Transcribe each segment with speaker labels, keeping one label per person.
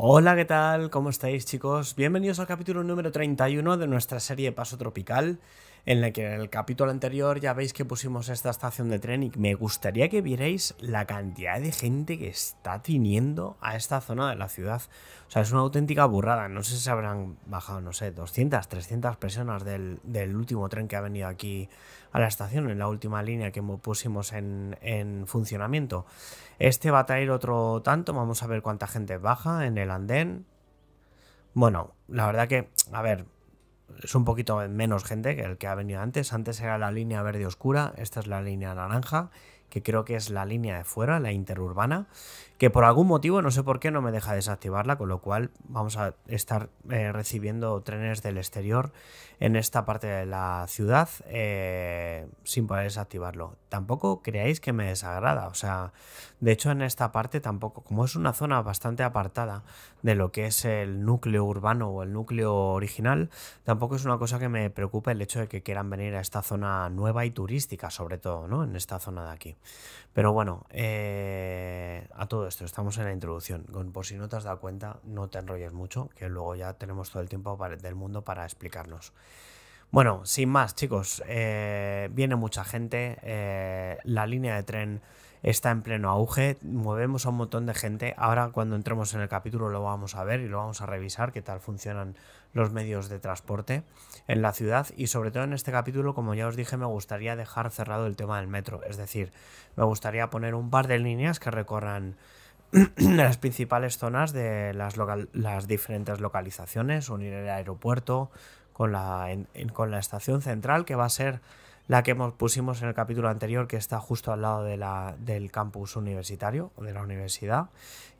Speaker 1: Hola, ¿qué tal? ¿Cómo estáis chicos? Bienvenidos al capítulo número 31 de nuestra serie Paso Tropical, en la que en el capítulo anterior ya veis que pusimos esta estación de tren y me gustaría que vierais la cantidad de gente que está viniendo a esta zona de la ciudad. O sea, es una auténtica burrada. No sé si se habrán bajado, no sé, 200, 300 personas del, último tren que ha venido aquí a la estación, en la última línea que pusimos en funcionamiento. Este va a traer otro tanto. Vamos a ver cuánta gente baja en el andén. Bueno, la verdad que, a ver, es un poquito menos gente que el que ha venido antes. Antes era la línea verde oscura, esta es la línea naranja, que creo que es la línea de fuera, la interurbana que por algún motivo, no sé por qué, no me deja desactivarla, con lo cual vamos a estar eh, recibiendo trenes del exterior en esta parte de la ciudad eh, sin poder desactivarlo. Tampoco creáis que me desagrada, o sea, de hecho en esta parte tampoco, como es una zona bastante apartada de lo que es el núcleo urbano o el núcleo original, tampoco es una cosa que me preocupe el hecho de que quieran venir a esta zona nueva y turística, sobre todo, ¿no? En esta zona de aquí. Pero bueno, eh, a todo esto, estamos en la introducción. por si no te has dado cuenta, no te enrolles mucho, que luego ya tenemos todo el tiempo del mundo para explicarnos. Bueno, sin más, chicos, eh, viene mucha gente, eh, la línea de tren está en pleno auge, movemos a un montón de gente. Ahora cuando entremos en el capítulo lo vamos a ver y lo vamos a revisar, qué tal funcionan los medios de transporte en la ciudad y sobre todo en este capítulo, como ya os dije, me gustaría dejar cerrado el tema del metro, es decir, me gustaría poner un par de líneas que recorran las principales zonas de las, las diferentes localizaciones, unir el aeropuerto con la, con la estación central, que va a ser la que pusimos en el capítulo anterior, que está justo al lado de la, del campus universitario o de la universidad.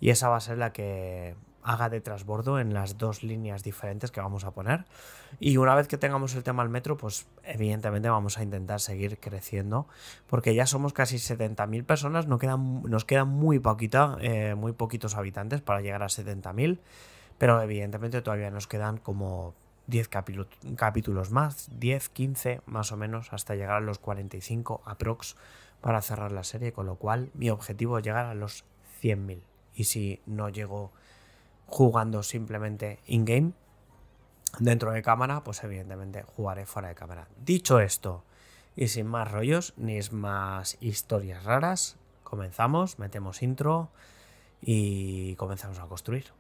Speaker 1: Y esa va a ser la que, haga de transbordo en las dos líneas diferentes que vamos a poner. Y una vez que tengamos el tema al metro, pues evidentemente vamos a intentar seguir creciendo, porque ya somos casi 70.000 personas, nos quedan, nos quedan muy, poquita, eh, muy poquitos habitantes para llegar a 70.000, pero evidentemente todavía nos quedan como 10 capítulos más, 10, 15 más o menos, hasta llegar a los 45 aprox para cerrar la serie, con lo cual mi objetivo es llegar a los 100.000. Y si no llego jugando simplemente in-game. Dentro de cámara, pues evidentemente jugaré fuera de cámara. Dicho esto, y sin más rollos ni más historias raras, comenzamos, metemos intro y comenzamos a construir.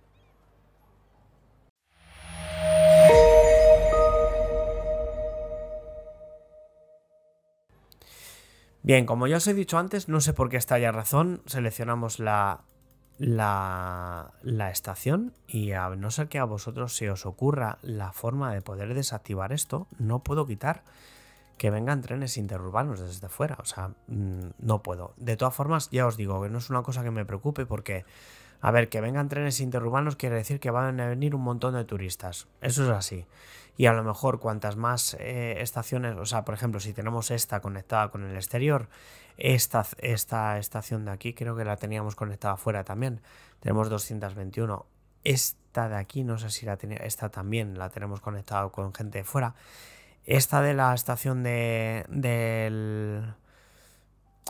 Speaker 1: Bien, como ya os he dicho antes, no sé por qué esta razón, seleccionamos la la, estación y a no ser que a vosotros se os ocurra la forma de poder desactivar esto, no puedo quitar que vengan trenes interurbanos desde fuera. O sea, mm, no puedo. De todas formas, ya os digo que no es una cosa que me preocupe porque, a ver, que vengan trenes interurbanos quiere decir que van a venir un montón de turistas. Eso es así. Y a lo mejor cuantas más eh, estaciones, o sea, por ejemplo, si tenemos esta conectada con el exterior, esta, esta estación de aquí creo que la teníamos conectada afuera también. Tenemos 221. Esta de aquí, no sé si la tenía, esta también la tenemos conectada con gente de fuera. Esta de la estación del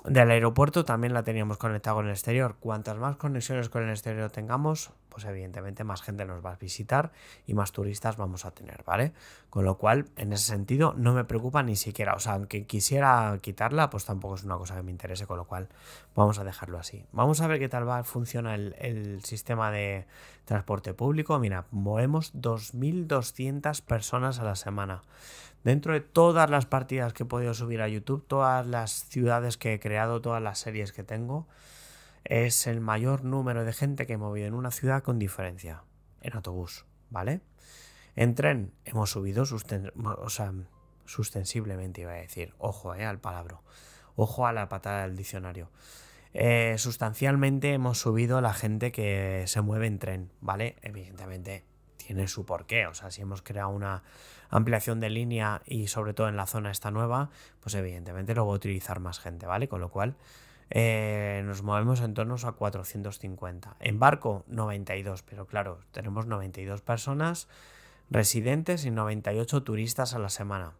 Speaker 1: del aeropuerto también la teníamos conectada con el exterior. Cuantas más conexiones con el exterior tengamos, pues evidentemente más gente nos va a visitar y más turistas vamos a tener, ¿vale? Con lo cual, en ese sentido, no me preocupa ni siquiera. O sea, aunque quisiera quitarla, pues tampoco es una cosa que me interese, con lo cual vamos a dejarlo así. Vamos a ver qué tal va, funciona el, el sistema de transporte público. Mira, movemos 2.200 personas a la semana. Dentro de todas las partidas que he podido subir a YouTube, todas las ciudades que he creado, todas las series que tengo, es el mayor número de gente que he movido en una ciudad con diferencia. En autobús, ¿vale? En tren hemos subido o sea, sustensiblemente, iba a decir. Ojo eh, al palabra. Ojo a la patada del diccionario. Eh, sustancialmente hemos subido la gente que se mueve en tren, ¿vale? Evidentemente tiene su porqué. O sea, si hemos creado una ampliación de línea y sobre todo en la zona esta nueva, pues evidentemente lo va a utilizar más gente, ¿vale? Con lo cual eh, nos movemos en torno a 450. En barco 92, pero claro, tenemos 92 personas residentes y 98 turistas a la semana.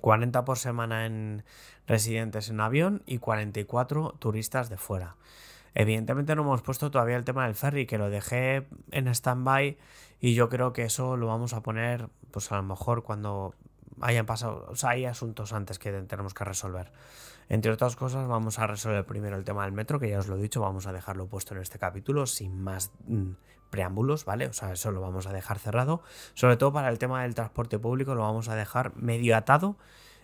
Speaker 1: 40 por semana en residentes en avión y 44 turistas de fuera. Evidentemente no hemos puesto todavía el tema del ferry, que lo dejé en stand-by y yo creo que eso lo vamos a poner pues a lo mejor cuando hayan pasado, o sea, hay asuntos antes que tenemos que resolver. Entre otras cosas, vamos a resolver primero el tema del metro, que ya os lo he dicho, vamos a dejarlo puesto en este capítulo sin más mm, preámbulos, ¿vale? O sea, eso lo vamos a dejar cerrado. Sobre todo para el tema del transporte público lo vamos a dejar medio atado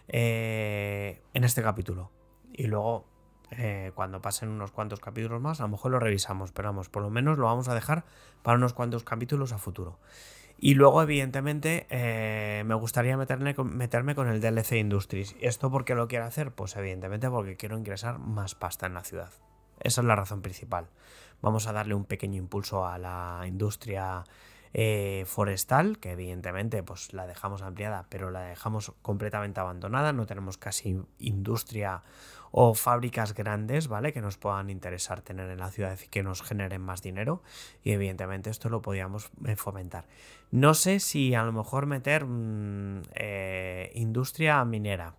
Speaker 1: eh, en este capítulo. Y luego, eh, cuando pasen unos cuantos capítulos más, a lo mejor lo revisamos, pero vamos, por lo menos lo vamos a dejar para unos cuantos capítulos a futuro. Y luego, evidentemente, eh, me gustaría meterme con, meterme con el DLC Industries. ¿Esto por qué lo quiero hacer? Pues evidentemente porque quiero ingresar más pasta en la ciudad. Esa es la razón principal. Vamos a darle un pequeño impulso a la industria eh, forestal, que evidentemente pues, la dejamos ampliada, pero la dejamos completamente abandonada. No tenemos casi industria o fábricas grandes, ¿vale? Que nos puedan interesar tener en la ciudad y que nos generen más dinero. Y evidentemente esto lo podíamos eh, fomentar. No sé si a lo mejor meter mm, eh, industria minera.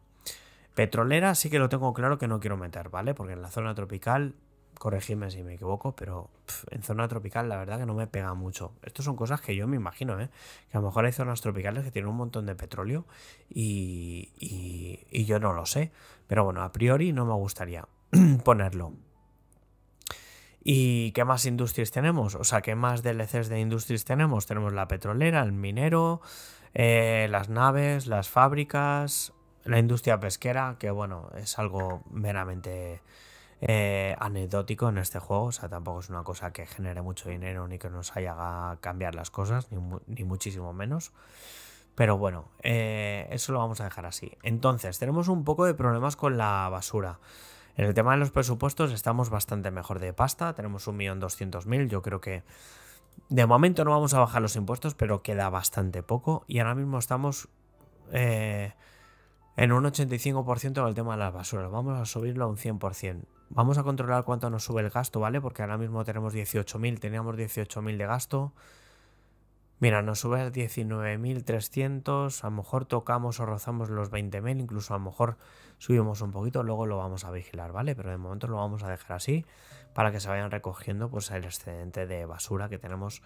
Speaker 1: Petrolera sí que lo tengo claro que no quiero meter, ¿vale? Porque en la zona tropical corregirme si me equivoco, pero en zona tropical la verdad que no me pega mucho. Estas son cosas que yo me imagino, ¿eh? que a lo mejor hay zonas tropicales que tienen un montón de petróleo y, y, yo no lo sé. Pero bueno, a priori no me gustaría ponerlo. ¿Y qué más industrias tenemos? O sea, ¿qué más DLCs de industrias tenemos? Tenemos la petrolera, el minero, eh, las naves, las fábricas, la industria pesquera, que bueno, es algo meramente eh, anecdótico en este juego, o sea, tampoco es una cosa que genere mucho dinero ni que nos haya cambiar las cosas, ni, muchísimo menos. Pero bueno, eh, eso lo vamos a dejar así. Entonces, tenemos un poco de problemas con la basura. En el tema de los presupuestos estamos bastante mejor de pasta, tenemos 1.200.000, yo creo que de momento no vamos a bajar los impuestos, pero queda bastante poco y ahora mismo estamos... Eh, en un 85% del el tema de las basuras. Vamos a subirlo a un 100%. Vamos a controlar cuánto nos sube el gasto, ¿vale? Porque ahora mismo tenemos 18.000, teníamos 18.000 de gasto. Mira, nos sube a 19.300, a lo mejor tocamos o rozamos los 20.000, incluso a lo mejor subimos un poquito, luego lo vamos a vigilar, ¿vale? Pero de momento lo vamos a dejar así para que se vayan recogiendo pues, el excedente de basura que tenemos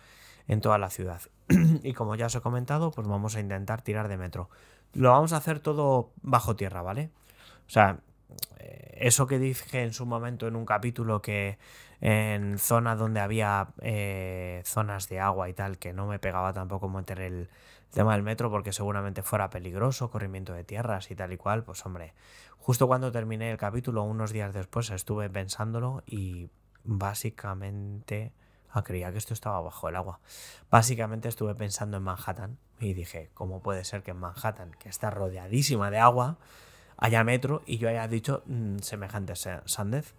Speaker 1: en toda la ciudad. y como ya os he comentado, pues vamos a intentar tirar de metro lo vamos a hacer todo bajo tierra, ¿vale? O sea, eh, eso que dije en su momento en un capítulo que en zona donde había eh, zonas de agua y tal, que no me pegaba tampoco meter el tema del metro porque seguramente fuera peligroso, corrimiento de tierras y tal y cual, pues hombre, justo cuando terminé el capítulo, unos días después estuve pensándolo y básicamente Ah, creía que esto estaba bajo el agua. Básicamente estuve pensando en Manhattan y dije, ¿cómo puede ser que en Manhattan, que está rodeadísima de agua, haya metro y yo haya dicho mm, semejante semejante sandez?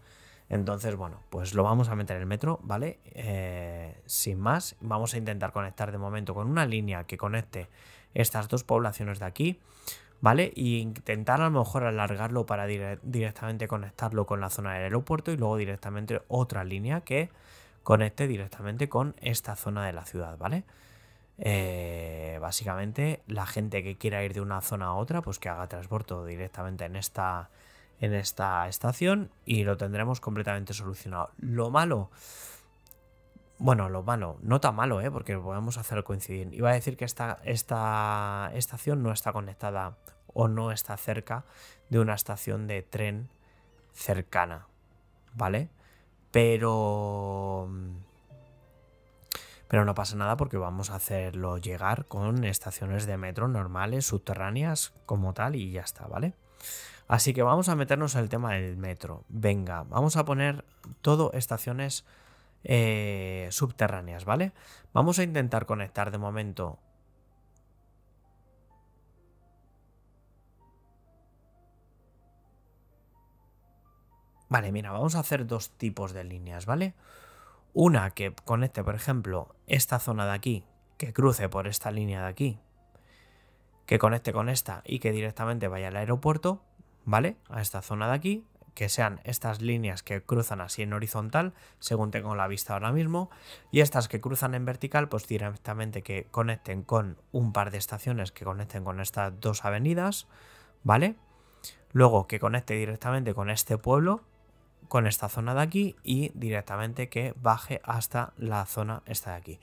Speaker 1: Entonces, bueno, pues lo vamos a meter en el metro, ¿vale? Eh, sin más, vamos a intentar conectar de momento con una línea que conecte estas dos poblaciones de aquí, ¿vale? Y intentar a lo mejor alargarlo para directamente conectarlo con la zona del aeropuerto y luego directamente otra línea que conecte directamente con esta zona de la ciudad, ¿vale? Eh, básicamente, la gente que quiera ir de una zona a otra, pues que haga transporte directamente en esta, en esta estación y lo tendremos completamente solucionado. Lo malo, bueno, lo malo, no tan malo, ¿eh? porque podemos hacer coincidir. Iba a decir que esta, esta estación no está conectada o no está cerca de una estación de tren cercana, ¿vale? Pero... Pero no pasa nada porque vamos a hacerlo llegar con estaciones de metro normales, subterráneas, como tal, y ya está, ¿vale? Así que vamos a meternos al tema del metro. Venga, vamos a poner todo estaciones eh, subterráneas, ¿vale? Vamos a intentar conectar de momento Vale, mira, vamos a hacer dos tipos de líneas, ¿vale? Una que conecte, por ejemplo, esta zona de aquí, que cruce por esta línea de aquí, que conecte con esta y que directamente vaya al aeropuerto, ¿vale? A esta zona de aquí, que sean estas líneas que cruzan así en horizontal, según tengo la vista ahora mismo, y estas que cruzan en vertical, pues directamente que conecten con un par de estaciones que conecten con estas dos avenidas, ¿vale? Luego que conecte directamente con este pueblo, con esta zona de aquí y directamente que baje hasta la zona esta de aquí.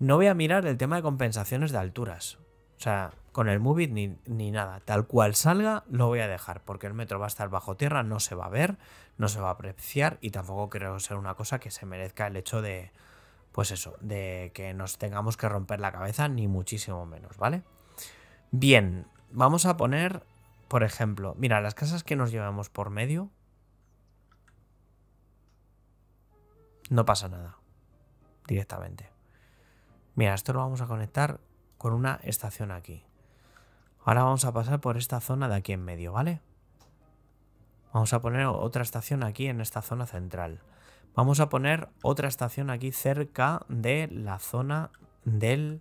Speaker 1: No voy a mirar el tema de compensaciones de alturas. O sea, con el Movit ni, ni, nada. Tal cual salga, lo voy a dejar, porque el metro va a estar bajo tierra, no se va a ver, no se va a apreciar y tampoco creo ser una cosa que se merezca el hecho de, pues eso, de que nos tengamos que romper la cabeza, ni muchísimo menos, ¿vale? Bien, vamos a poner, por ejemplo, mira, las casas que nos llevamos por medio, no pasa nada directamente. Mira, esto lo vamos a conectar con una estación aquí. Ahora vamos a pasar por esta zona de aquí en medio, ¿vale? Vamos a poner otra estación aquí en esta zona central. Vamos a poner otra estación aquí cerca de la zona del...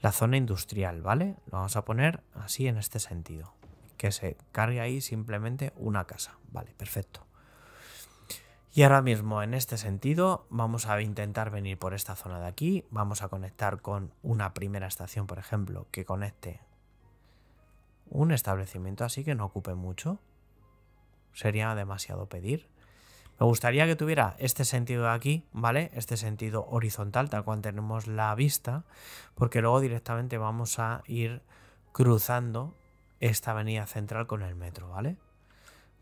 Speaker 1: La zona industrial, ¿vale? Lo vamos a poner así en este sentido. Que se cargue ahí simplemente una casa. Vale, perfecto. Y ahora mismo en este sentido vamos a intentar venir por esta zona de aquí, vamos a conectar con una primera estación por ejemplo que conecte un establecimiento así que no ocupe mucho, sería demasiado pedir. Me gustaría que tuviera este sentido de aquí, ¿vale? Este sentido horizontal, tal cual tenemos la vista, porque luego directamente vamos a ir cruzando esta avenida central con el metro, ¿vale?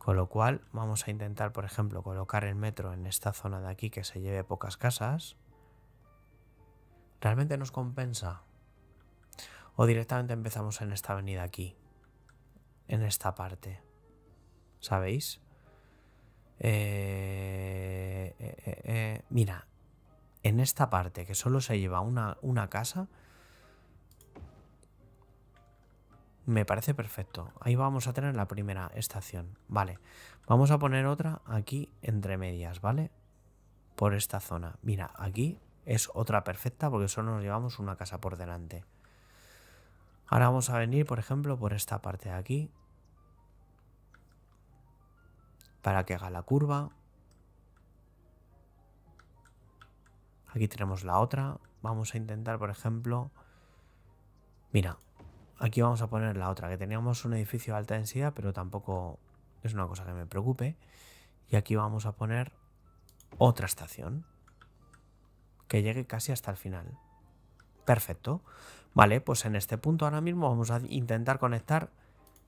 Speaker 1: Con lo cual vamos a intentar, por ejemplo, colocar el metro en esta zona de aquí que se lleve pocas casas. ¿Realmente nos compensa? O directamente empezamos en esta avenida aquí, en esta parte. ¿Sabéis? Eh, eh, eh, mira, en esta parte que solo se lleva una casa, Me parece perfecto. Ahí vamos a tener la primera estación. Vale. Vamos a poner otra aquí entre medias, ¿vale? Por esta zona. Mira, aquí es otra perfecta porque solo nos llevamos una casa por delante. Ahora vamos a venir, por ejemplo, por esta parte de aquí. Para que haga la curva. Aquí tenemos la otra. Vamos a intentar, por ejemplo... Mira, Aquí vamos a poner la otra, que teníamos un edificio de alta densidad, pero tampoco es una cosa que me preocupe. Y aquí vamos a poner otra estación, que llegue casi hasta el final. Perfecto. Vale, pues en este punto ahora mismo vamos a intentar conectar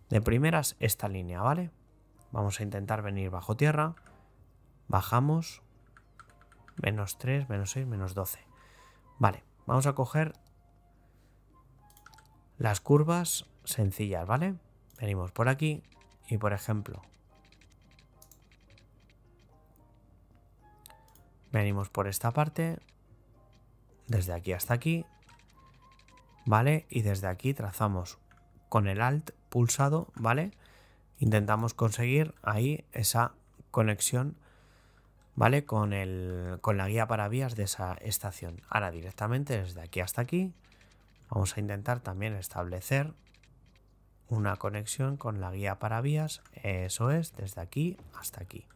Speaker 1: de primeras esta línea, ¿vale? Vamos a intentar venir bajo tierra. Bajamos. Menos 3, menos 6, menos 12. Vale, vamos a coger las curvas sencillas, ¿vale? Venimos por aquí y por ejemplo. Venimos por esta parte. Desde aquí hasta aquí. ¿Vale? Y desde aquí trazamos con el Alt pulsado, ¿vale? Intentamos conseguir ahí esa conexión, ¿vale? Con, con la guía para vías de esa estación. Ahora directamente desde aquí hasta aquí, Vamos a intentar también establecer una conexión con la guía para vías, eso es, desde aquí hasta aquí.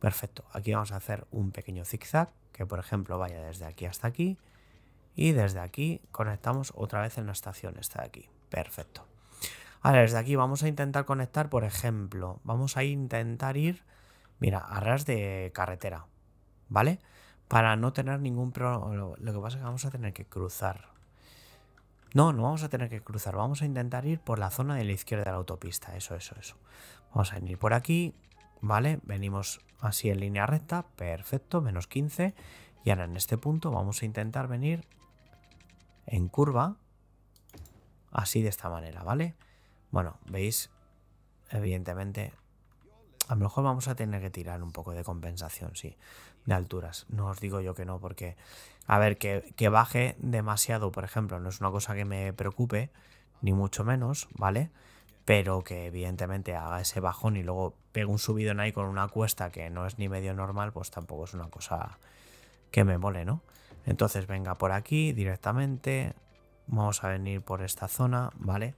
Speaker 1: Perfecto, aquí vamos a hacer un pequeño zigzag que por ejemplo vaya desde aquí hasta aquí y desde aquí conectamos otra vez en la estación esta de aquí. Perfecto. Ahora desde aquí vamos a intentar conectar, por ejemplo, vamos a intentar ir, mira, a ras de carretera, ¿vale? Para no tener ningún problema, lo que pasa es que vamos a tener que cruzar, no, no vamos a tener que cruzar, vamos a intentar ir por la zona de la izquierda de la autopista, eso, eso, eso. Vamos a venir por aquí, ¿vale? Venimos así en línea recta, perfecto, menos 15. Y ahora en este punto vamos a intentar venir en curva, así de esta manera, ¿vale? Bueno, veis, evidentemente, a lo mejor vamos a tener que tirar un poco de compensación, sí, de alturas. No os digo yo que no, porque a ver, que, que, baje demasiado, por ejemplo, no es una cosa que me preocupe, ni mucho menos, ¿vale? Pero que evidentemente haga ese bajón y luego pegue un subido en ahí con una cuesta que no es ni medio normal, pues tampoco es una cosa que me mole, ¿no? Entonces venga por aquí directamente, vamos a venir por esta zona, ¿vale?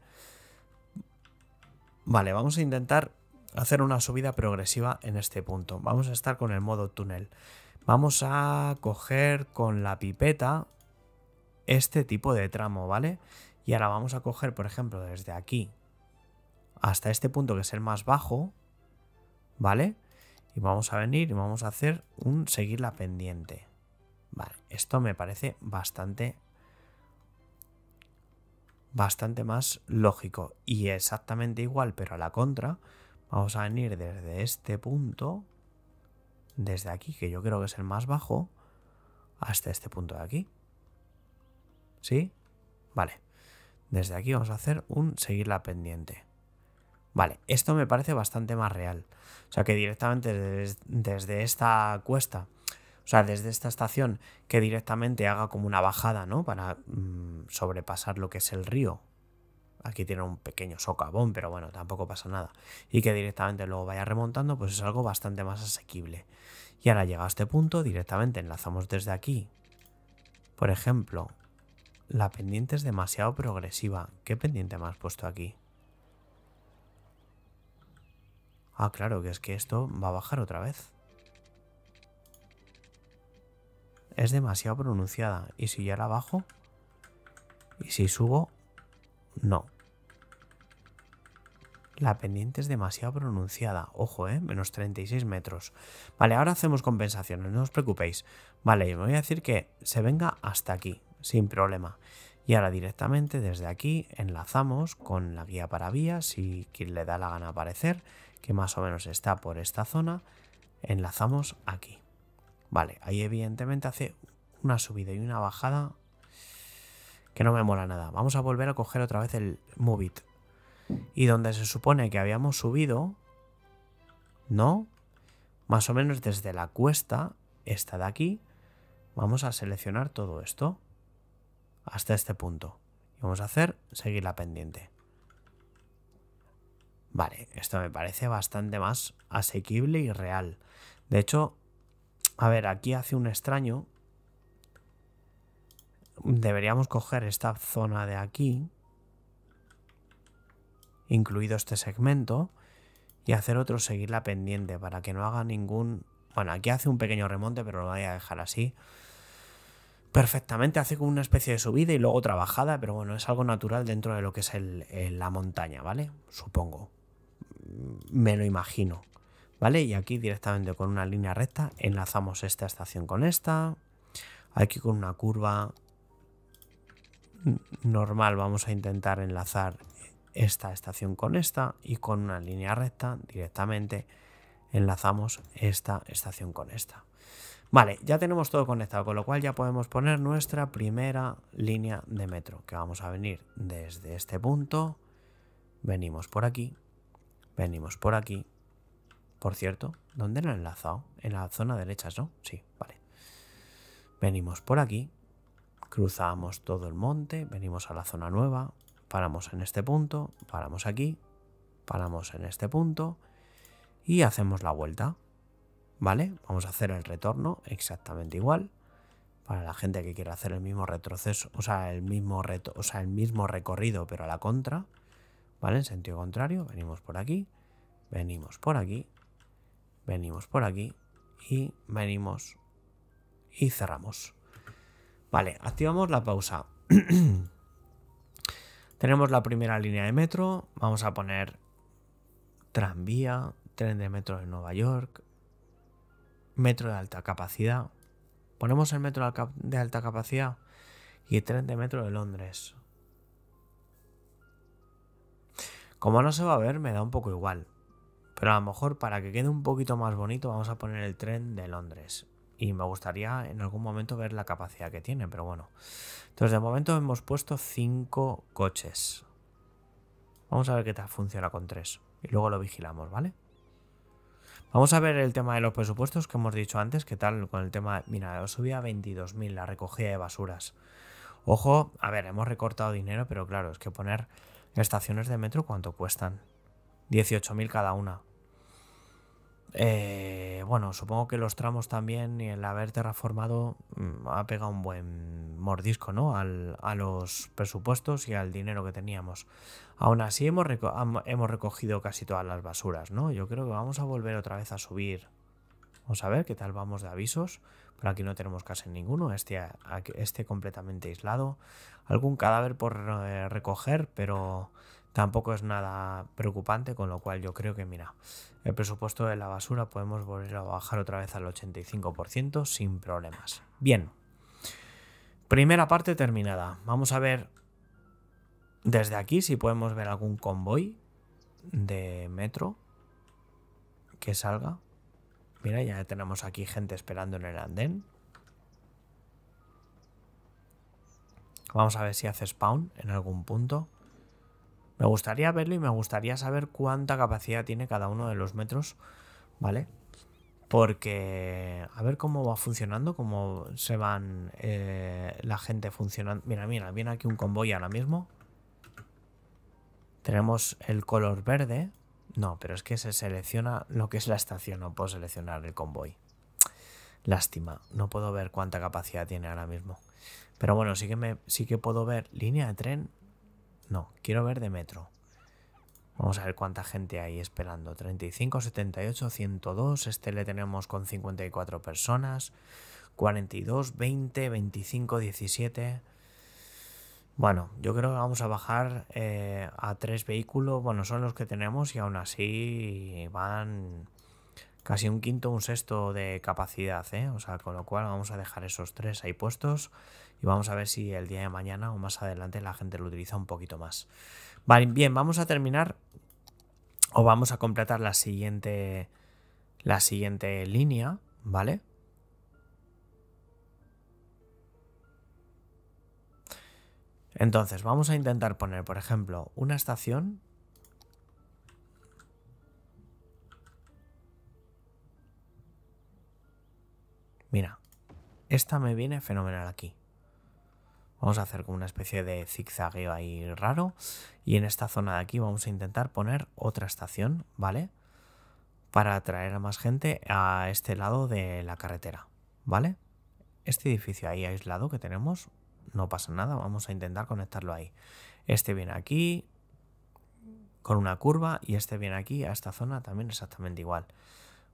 Speaker 1: Vale, vamos a intentar hacer una subida progresiva en este punto. Vamos a estar con el modo túnel. Vamos a coger con la pipeta este tipo de tramo, ¿vale? Y ahora vamos a coger, por ejemplo, desde aquí hasta este punto que es el más bajo, ¿vale? Y vamos a venir y vamos a hacer un seguir la pendiente. Vale, esto me parece bastante bastante más lógico y exactamente igual, pero a la contra, vamos a venir desde este punto desde aquí, que yo creo que es el más bajo, hasta este punto de aquí. ¿Sí? Vale. Desde aquí vamos a hacer un seguir la pendiente. Vale, esto me parece bastante más real. O sea, que directamente desde esta cuesta, o sea, desde esta estación, que directamente haga como una bajada, ¿no? Para mm, sobrepasar lo que es el río Aquí tiene un pequeño socavón, pero bueno, tampoco pasa nada. Y que directamente luego vaya remontando, pues es algo bastante más asequible. Y ahora llega a este punto, directamente enlazamos desde aquí. Por ejemplo, la pendiente es demasiado progresiva. ¿Qué pendiente me has puesto aquí? Ah, claro, que es que esto va a bajar otra vez. Es demasiado pronunciada. ¿Y si ya la bajo? ¿Y si subo? No. La pendiente es demasiado pronunciada. Ojo, ¿eh? Menos 36 metros. Vale, ahora hacemos compensaciones, no os preocupéis. Vale, me voy a decir que se venga hasta aquí, sin problema. Y ahora directamente desde aquí enlazamos con la guía para vías, si quien le da la gana aparecer, que más o menos está por esta zona, enlazamos aquí. Vale, ahí evidentemente hace una subida y una bajada que no me mola nada. Vamos a volver a coger otra vez el Movit. Y donde se supone que habíamos subido, ¿no? Más o menos desde la cuesta, esta de aquí, vamos a seleccionar todo esto hasta este punto. Y vamos a hacer seguir la pendiente. Vale, esto me parece bastante más asequible y real. De hecho, a ver, aquí hace un extraño deberíamos coger esta zona de aquí, incluido este segmento, y hacer otro seguir la pendiente para que no haga ningún... Bueno, aquí hace un pequeño remonte, pero lo voy a dejar así. Perfectamente, hace como una especie de subida y luego trabajada, pero bueno, es algo natural dentro de lo que es la montaña, ¿vale? Supongo. Me lo imagino. ¿Vale? Y aquí directamente con una línea recta enlazamos esta estación con esta. Aquí con una curva normal vamos a intentar enlazar esta estación con esta y con una línea recta directamente enlazamos esta estación con esta. Vale, ya tenemos todo conectado, con lo cual ya podemos poner nuestra primera línea de metro, que vamos a venir desde este punto, venimos por aquí, venimos por aquí. Por cierto, ¿dónde lo enlazado? En la zona derecha, ¿no? Sí, vale. Venimos por aquí, cruzamos todo el monte, venimos a la zona nueva, paramos en este punto, paramos aquí, paramos en este punto y hacemos la vuelta. ¿Vale? Vamos a hacer el retorno exactamente igual. Para la gente que quiera hacer el mismo retroceso, o sea, el mismo reto, o sea, el mismo recorrido, pero a la contra. ¿Vale? En sentido contrario, venimos por aquí, venimos por aquí, venimos por aquí y venimos y cerramos. Vale, activamos la pausa. Tenemos la primera línea de metro. Vamos a poner tranvía, tren de metro de Nueva York, metro de alta capacidad. Ponemos el metro de alta capacidad y el tren de metro de Londres. Como no se va a ver, me da un poco igual. Pero a lo mejor para que quede un poquito más bonito vamos a poner el tren de Londres y me gustaría en algún momento ver la capacidad que tiene, pero bueno. Entonces de momento hemos puesto 5 coches. Vamos a ver qué tal funciona con 3 y luego lo vigilamos, ¿vale? Vamos a ver el tema de los presupuestos que hemos dicho antes, qué tal con el tema, mira, subía a 22.000 la recogida de basuras. Ojo, a ver, hemos recortado dinero, pero claro, es que poner estaciones de metro, ¿cuánto cuestan? 18.000 cada una. Eh, bueno, supongo que los tramos también y el haber terraformado mm, ha pegado un buen mordisco ¿no? Al, a los presupuestos y al dinero que teníamos. Aún así hemos, hemos recogido casi todas las basuras, ¿no? Yo creo que vamos a volver otra vez a subir. Vamos a ver qué tal vamos de avisos. Por aquí no tenemos casi ninguno, este, este completamente aislado. Algún cadáver por eh, recoger, pero tampoco es nada preocupante, con lo cual yo creo que, mira, el presupuesto de la basura podemos volver a bajar otra vez al 85% sin problemas. Bien, primera parte terminada. Vamos a ver desde aquí si podemos ver algún convoy de metro que salga. Mira, ya tenemos aquí gente esperando en el andén. Vamos a ver si hace spawn en algún punto. Me gustaría verlo y me gustaría saber cuánta capacidad tiene cada uno de los metros, ¿vale? Porque a ver cómo va funcionando, cómo se van eh, la gente funcionando. Mira, mira, viene aquí un convoy ahora mismo. Tenemos el color verde. No, pero es que se selecciona lo que es la estación, no puedo seleccionar el convoy. Lástima, no puedo ver cuánta capacidad tiene ahora mismo. Pero bueno, sí que, me, sí que puedo ver línea de tren no, quiero ver de metro. Vamos a ver cuánta gente hay esperando. 35, 78, 102. Este le tenemos con 54 personas. 42, 20, 25, 17. Bueno, yo creo que vamos a bajar eh, a tres vehículos. Bueno, son los que tenemos y aún así van casi un quinto, un sexto de capacidad. ¿eh? O sea, con lo cual vamos a dejar esos tres ahí puestos y vamos a ver si el día de mañana o más adelante la gente lo utiliza un poquito más. Vale, bien, vamos a terminar o vamos a completar la siguiente, la siguiente línea, ¿vale? Entonces, vamos a intentar poner, por ejemplo, una estación Mira, esta me viene fenomenal aquí. Vamos a hacer como una especie de zigzagueo ahí raro. Y en esta zona de aquí vamos a intentar poner otra estación, ¿vale? Para atraer a más gente a este lado de la carretera, ¿vale? Este edificio ahí aislado que tenemos, no pasa nada, vamos a intentar conectarlo ahí. Este viene aquí con una curva y este viene aquí a esta zona también exactamente igual.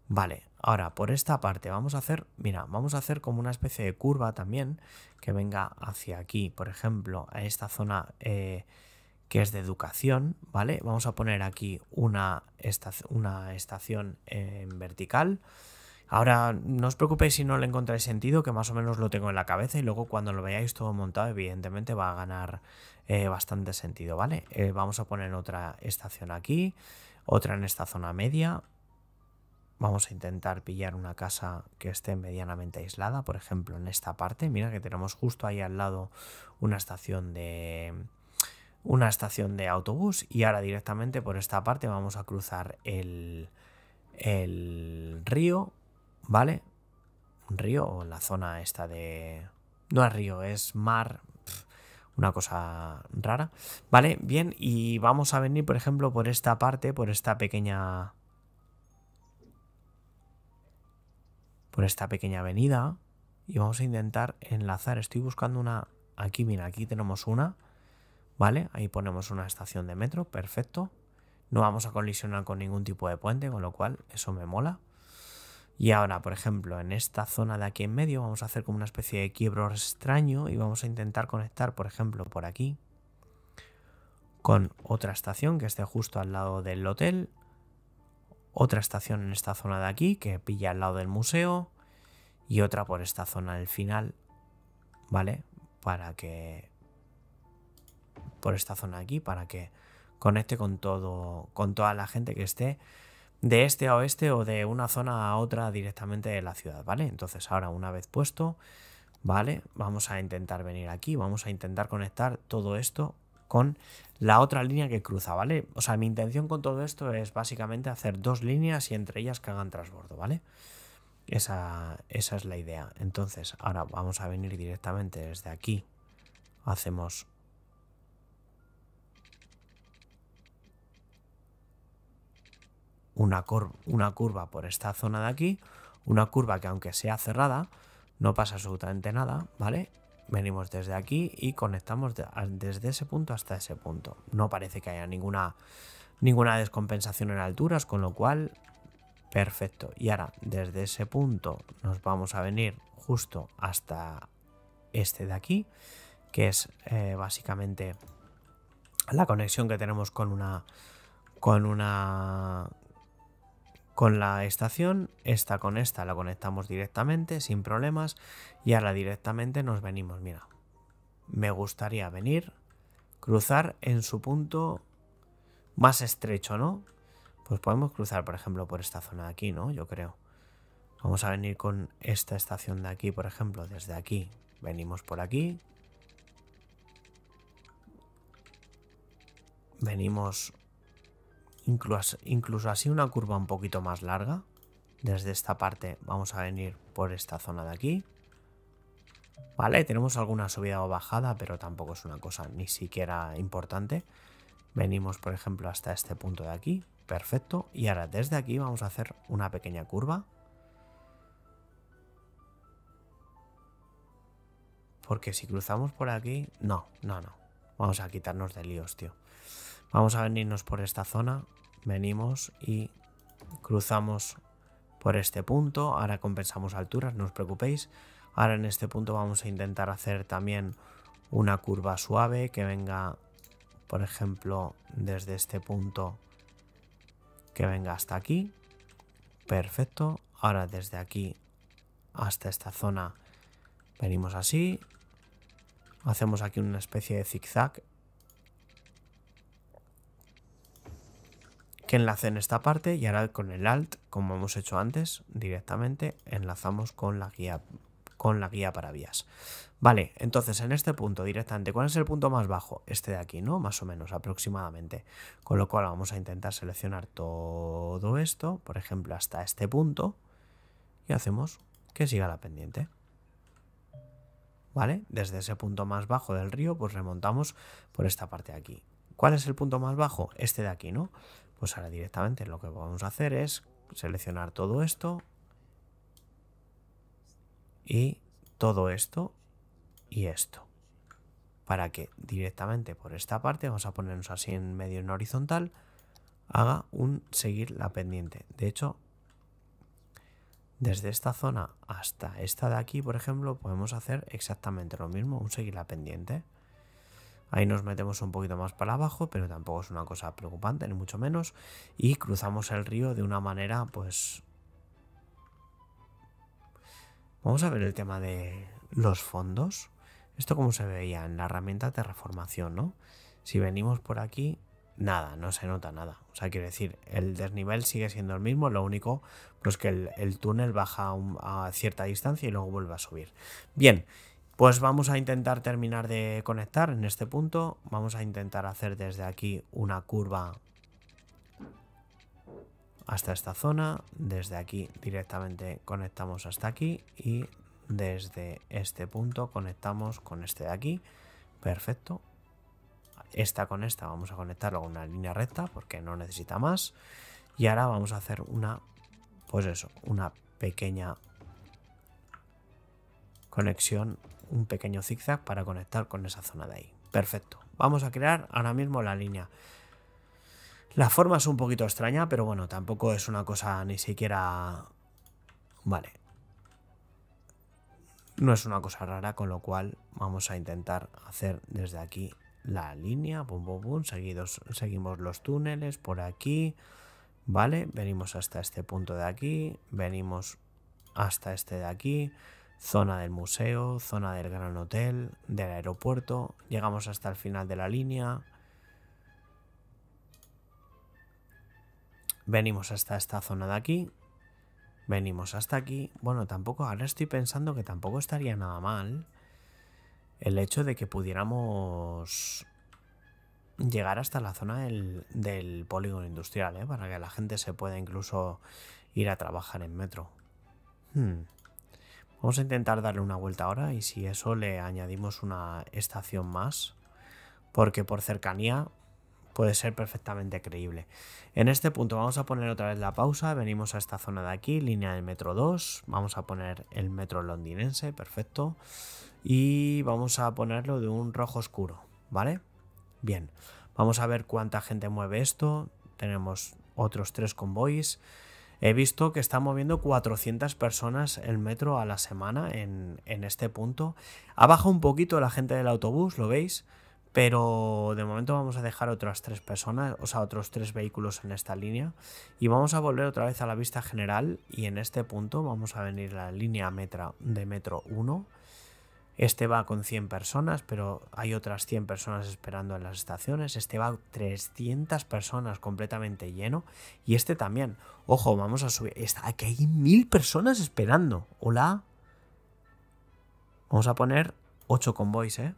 Speaker 1: Vale, ahora por esta parte vamos a hacer, mira, vamos a hacer como una especie de curva también que venga hacia aquí, por ejemplo, a esta zona eh, que es de educación, ¿vale? Vamos a poner aquí una, una estación eh, en vertical. Ahora, no os preocupéis si no le encontráis sentido, que más o menos lo tengo en la cabeza y luego cuando lo veáis todo montado, evidentemente va a ganar eh, bastante sentido, ¿vale? vamos a poner otra estación aquí, otra en esta zona media, Vamos a intentar pillar una casa que esté medianamente aislada, por ejemplo, en esta parte. Mira que tenemos justo ahí al lado una estación de una estación de autobús y ahora directamente por esta parte vamos a cruzar el, el río, ¿vale? Un río o la zona esta de... No es río, es mar, una cosa rara, ¿vale? Bien, y vamos a venir, por ejemplo, por esta parte, por esta pequeña por esta pequeña avenida y vamos a intentar enlazar. Estoy buscando una... Aquí, mira, aquí tenemos una. ¿Vale? Ahí ponemos una estación de metro, perfecto. No vamos a colisionar con ningún tipo de puente, con lo cual eso me mola. Y ahora, por ejemplo, en esta zona de aquí en medio vamos a hacer como una especie de quiebro extraño y vamos a intentar conectar, por ejemplo, por aquí con otra estación que esté justo al lado del hotel otra estación en esta zona de aquí que pilla al lado del museo y otra por esta zona del final, ¿vale? Para que... por esta zona aquí, para que conecte con todo, con toda la gente que esté de este a oeste o de una zona a otra directamente de la ciudad, ¿vale? Entonces ahora una vez puesto, ¿vale? Vamos a intentar venir aquí, vamos a intentar conectar todo esto con la otra línea que cruza, ¿vale? O sea, mi intención con todo esto es básicamente hacer dos líneas y entre ellas que hagan transbordo, ¿vale? Esa, esa es la idea. Entonces, ahora vamos a venir directamente desde aquí. Hacemos... Una, una curva por esta zona de aquí. Una curva que aunque sea cerrada, no pasa absolutamente nada, ¿vale? Venimos desde aquí y conectamos desde ese punto hasta ese punto. No parece que haya ninguna, ninguna descompensación en alturas, con lo cual, perfecto. Y ahora, desde ese punto nos vamos a venir justo hasta este de aquí, que es eh, básicamente la conexión que tenemos con una, con una con la estación, esta con esta la conectamos directamente sin problemas y la directamente nos venimos, mira, me gustaría venir, cruzar en su punto más estrecho, ¿no? Pues podemos cruzar, por ejemplo, por esta zona de aquí, ¿no? Yo creo. Vamos a venir con esta estación de aquí, por ejemplo, desde aquí. Venimos por aquí. Venimos incluso, incluso así una curva un poquito más larga. Desde esta parte vamos a venir por esta zona de aquí. Vale, tenemos alguna subida o bajada, pero tampoco es una cosa ni siquiera importante. Venimos, por ejemplo, hasta este punto de aquí. Perfecto. Y ahora desde aquí vamos a hacer una pequeña curva. Porque si cruzamos por aquí... No, no, no. Vamos a quitarnos de líos, tío. Vamos a venirnos por esta zona. Venimos y cruzamos por este punto. Ahora compensamos alturas, no os preocupéis. Ahora en este punto vamos a intentar hacer también una curva suave que venga, por ejemplo, desde este punto que venga hasta aquí. Perfecto. Ahora desde aquí hasta esta zona venimos así. Hacemos aquí una especie de zigzag que enlace en esta parte y ahora con el alt, como hemos hecho antes, directamente enlazamos con la guía con la guía para vías. Vale, entonces en este punto directamente, ¿cuál es el punto más bajo? Este de aquí, ¿no? Más o menos, aproximadamente. Con lo cual vamos a intentar seleccionar todo esto, por ejemplo, hasta este punto, y hacemos que siga la pendiente. ¿Vale? Desde ese punto más bajo del río, pues remontamos por esta parte de aquí. ¿Cuál es el punto más bajo? Este de aquí, ¿no? Pues ahora directamente lo que vamos a hacer es seleccionar todo esto y todo esto y esto. Para que directamente por esta parte, vamos a ponernos así en medio en horizontal, haga un seguir la pendiente. De hecho, desde esta zona hasta esta de aquí, por ejemplo, podemos hacer exactamente lo mismo, un seguir la pendiente. Ahí nos metemos un poquito más para abajo, pero tampoco es una cosa preocupante, ni mucho menos. Y cruzamos el río de una manera, pues... Vamos a ver el tema de los fondos. Esto como se veía en la herramienta de reformación, ¿no? Si venimos por aquí, nada, no se nota nada. O sea, quiero decir, el desnivel sigue siendo el mismo, lo único pues que el, túnel baja a cierta distancia y luego vuelve a subir. Bien, pues vamos a intentar terminar de conectar en este punto. Vamos a intentar hacer desde aquí una curva hasta esta zona. Desde aquí directamente conectamos hasta aquí y desde este punto conectamos con este de aquí. Perfecto. Esta con esta vamos a conectarlo a una línea recta porque no necesita más. Y ahora vamos a hacer una, pues eso, una pequeña conexión un pequeño zigzag para conectar con esa zona de ahí. Perfecto. Vamos a crear ahora mismo la línea. La forma es un poquito extraña, pero bueno, tampoco es una cosa ni siquiera... Vale. No es una cosa rara, con lo cual vamos a intentar hacer desde aquí la línea. Pum, pum, Seguidos, seguimos los túneles por aquí. Vale, venimos hasta este punto de aquí. Venimos hasta este de aquí zona del museo, zona del gran hotel, del aeropuerto. Llegamos hasta el final de la línea. Venimos hasta esta zona de aquí. Venimos hasta aquí. Bueno, tampoco, ahora estoy pensando que tampoco estaría nada mal el hecho de que pudiéramos llegar hasta la zona del, polígono industrial, ¿eh? para que la gente se pueda incluso ir a trabajar en metro. Hmm. Vamos a intentar darle una vuelta ahora y si eso le añadimos una estación más, porque por cercanía puede ser perfectamente creíble. En este punto vamos a poner otra vez la pausa, venimos a esta zona de aquí, línea del metro 2, vamos a poner el metro londinense, perfecto, y vamos a ponerlo de un rojo oscuro, ¿vale? Bien, vamos a ver cuánta gente mueve esto, tenemos otros tres convoys, He visto que está moviendo 400 personas el metro a la semana en, este punto. Ha bajado un poquito la gente del autobús, ¿lo veis? Pero de momento vamos a dejar otras tres personas, o sea, otros tres vehículos en esta línea. Y vamos a volver otra vez a la vista general. Y en este punto vamos a venir la línea metra de metro 1. Este va con 100 personas, pero hay otras 100 personas esperando en las estaciones. Este va 300 personas completamente lleno. Y este también. Ojo, vamos a subir. Está, aquí hay mil personas esperando. Hola. Vamos a poner 8 convoys, ¿eh?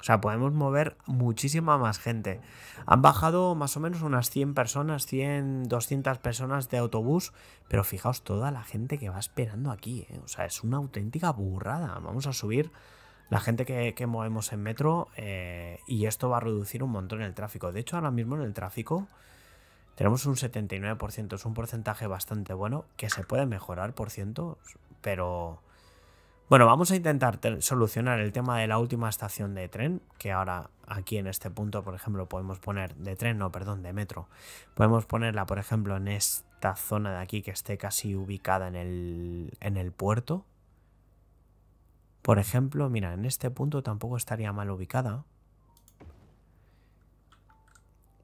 Speaker 1: O sea, podemos mover muchísima más gente. Han bajado más o menos unas 100 personas, 100, 200 personas de autobús, pero fijaos toda la gente que va esperando aquí. ¿eh? O sea, es una auténtica burrada. Vamos a subir la gente que, movemos en metro eh, y esto va a reducir un montón el tráfico. De hecho, ahora mismo en el tráfico tenemos un 79%, es un porcentaje bastante bueno que se puede mejorar, por ciento, pero bueno, vamos a intentar solucionar el tema de la última estación de tren, que ahora aquí en este punto, por ejemplo, podemos poner de tren, no, perdón, de metro. Podemos ponerla, por ejemplo, en esta zona de aquí que esté casi ubicada en el, en el puerto. Por ejemplo, mira, en este punto tampoco estaría mal ubicada.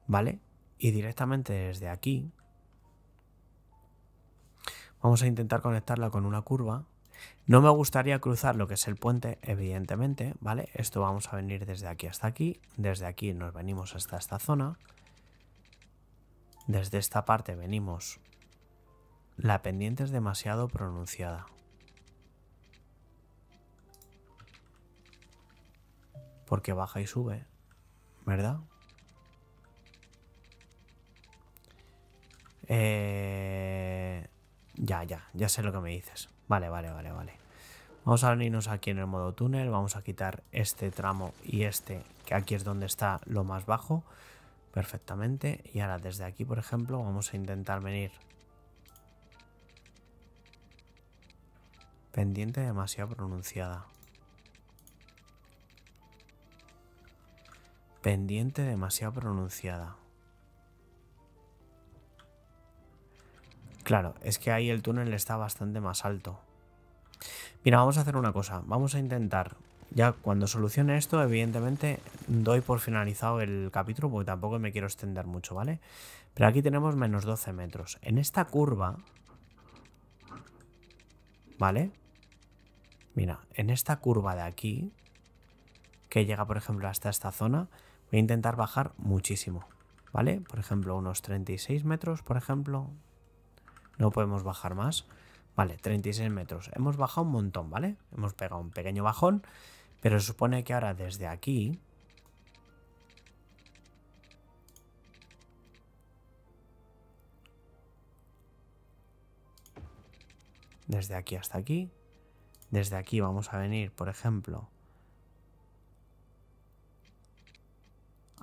Speaker 1: ¿Vale? Y directamente desde aquí vamos a intentar conectarla con una curva. No me gustaría cruzar lo que es el puente, evidentemente, ¿vale? Esto vamos a venir desde aquí hasta aquí, desde aquí nos venimos hasta esta zona, desde esta parte venimos... La pendiente es demasiado pronunciada. Porque baja y sube, ¿verdad? Eh, ya, ya, ya sé lo que me dices. Vale, vale, vale, vale. Vamos a venirnos aquí en el modo túnel. Vamos a quitar este tramo y este, que aquí es donde está lo más bajo. Perfectamente. Y ahora desde aquí, por ejemplo, vamos a intentar venir pendiente demasiado pronunciada. Pendiente demasiado pronunciada. Claro, es que ahí el túnel está bastante más alto. Mira, vamos a hacer una cosa. Vamos a intentar... Ya cuando solucione esto, evidentemente, doy por finalizado el capítulo porque tampoco me quiero extender mucho, ¿vale? Pero aquí tenemos menos 12 metros. En esta curva... ¿Vale? Mira, en esta curva de aquí, que llega, por ejemplo, hasta esta zona, voy a intentar bajar muchísimo, ¿vale? Por ejemplo, unos 36 metros, por ejemplo, no podemos bajar más. Vale, 36 metros. Hemos bajado un montón, ¿vale? Hemos pegado un pequeño bajón, pero se supone que ahora desde aquí... Desde aquí hasta aquí. Desde aquí vamos a venir, por ejemplo,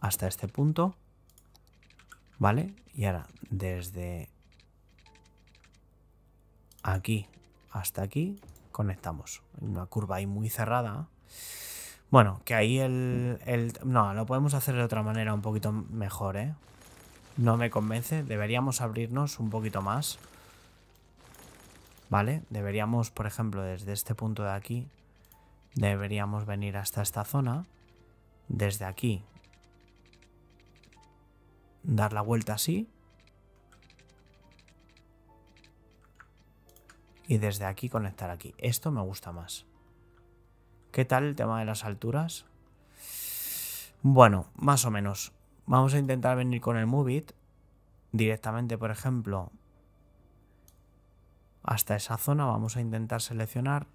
Speaker 1: hasta este punto. ¿Vale? Y ahora desde aquí, hasta aquí, conectamos. Una curva ahí muy cerrada. Bueno, que ahí el, No, lo podemos hacer de otra manera un poquito mejor, ¿eh? No me convence. Deberíamos abrirnos un poquito más. ¿Vale? Deberíamos, por ejemplo, desde este punto de aquí... Deberíamos venir hasta esta zona. Desde aquí... Dar la vuelta así. y desde aquí conectar aquí. Esto me gusta más. ¿Qué tal el tema de las alturas? Bueno, más o menos. Vamos a intentar venir con el Move directamente, por ejemplo, hasta esa zona. Vamos a intentar seleccionar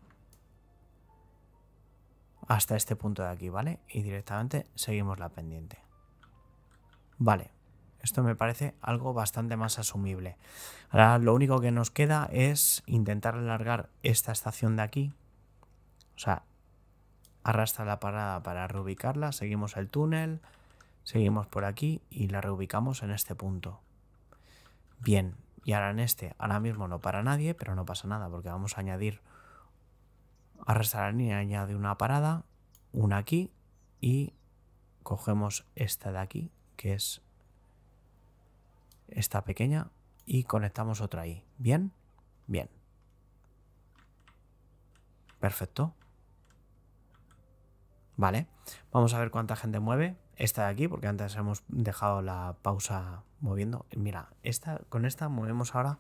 Speaker 1: hasta este punto de aquí, ¿vale? Y directamente seguimos la pendiente. Vale. Esto me parece algo bastante más asumible. Ahora lo único que nos queda es intentar alargar esta estación de aquí. O sea, arrastra la parada para reubicarla, seguimos el túnel, seguimos por aquí y la reubicamos en este punto. Bien, y ahora en este, ahora mismo no para nadie, pero no pasa nada porque vamos a añadir, arrastrar la línea, añade una parada, una aquí y cogemos esta de aquí, que es esta pequeña y conectamos otra ahí. ¿Bien? Bien. Perfecto. Vale, vamos a ver cuánta gente mueve. Esta de aquí, porque antes hemos dejado la pausa moviendo. Mira, esta, con esta movemos ahora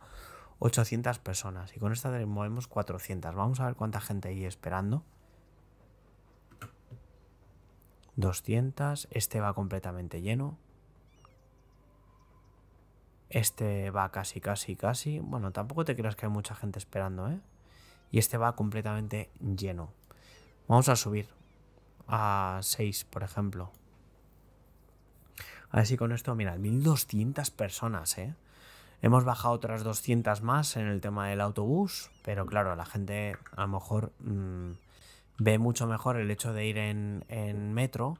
Speaker 1: 800 personas y con esta movemos 400. Vamos a ver cuánta gente hay esperando. 200, este va completamente lleno. Este va casi, casi, casi. Bueno, tampoco te creas que hay mucha gente esperando, ¿eh? Y este va completamente lleno. Vamos a subir a 6, por ejemplo. Así si con esto, Mira, 1200 personas, ¿eh? Hemos bajado otras 200 más en el tema del autobús, pero claro, la gente a lo mejor mm, ve mucho mejor el hecho de ir en metro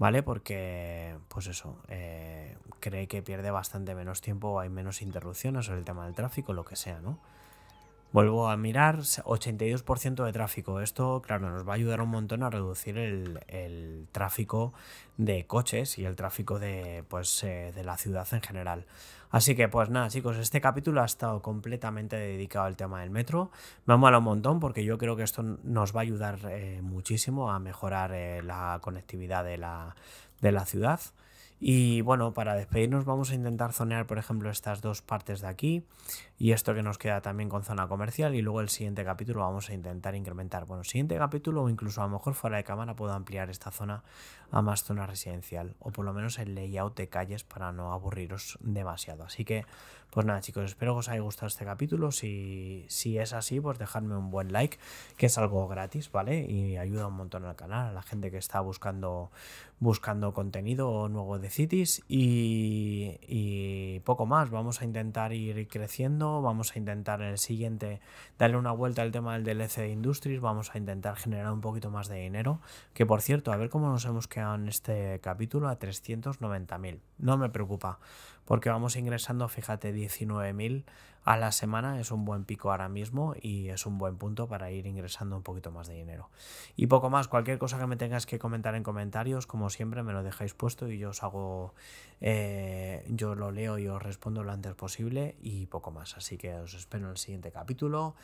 Speaker 1: ¿vale? Porque, pues eso, eh, cree que pierde bastante menos tiempo, hay menos interrupciones sobre el tema del tráfico, lo que sea, ¿no? Vuelvo a mirar, 82% de tráfico. Esto, claro, nos va a ayudar un montón a reducir el, tráfico de coches y el tráfico de, pues, eh, de la ciudad en general. Así que pues nada chicos, este capítulo ha estado completamente dedicado al tema del metro. Me ha molado un montón porque yo creo que esto nos va a ayudar eh, muchísimo a mejorar eh, la conectividad de la, de la ciudad. Y bueno, para despedirnos vamos a intentar zonear, por ejemplo, estas dos partes de aquí y esto que nos queda también con zona comercial y luego el siguiente capítulo vamos a intentar incrementar. Bueno, siguiente capítulo o incluso a lo mejor fuera de cámara puedo ampliar esta zona a más zona residencial o por lo menos el layout de calles para no aburriros demasiado. Así que, pues nada chicos, espero que os haya gustado este capítulo. Si, si es así, pues dejadme un buen like, que es algo gratis, ¿vale? Y ayuda un montón al canal, a la gente que está buscando, buscando contenido nuevo de Cities y, y poco más. Vamos a intentar ir creciendo, vamos a intentar en el siguiente darle una vuelta al tema del DLC de Industries, vamos a intentar generar un poquito más de dinero, que por cierto, a ver cómo nos hemos quedado en este capítulo a 390.000. No me preocupa, porque vamos ingresando, fíjate, 19.000 a la semana. Es un buen pico ahora mismo y es un buen punto para ir ingresando un poquito más de dinero. Y poco más, cualquier cosa que me tengas que comentar en comentarios, como siempre, me lo dejáis puesto y yo os hago, eh, yo lo leo y os respondo lo antes posible y poco más. Así que os espero en el siguiente capítulo.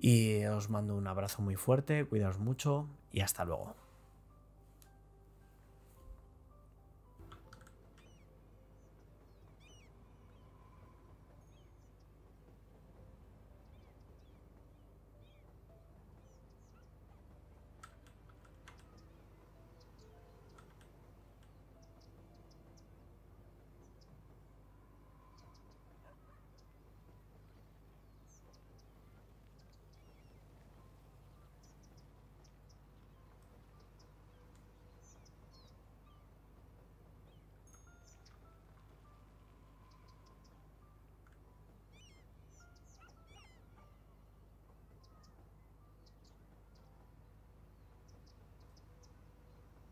Speaker 1: Y os mando un abrazo muy fuerte, cuidaos mucho y hasta luego.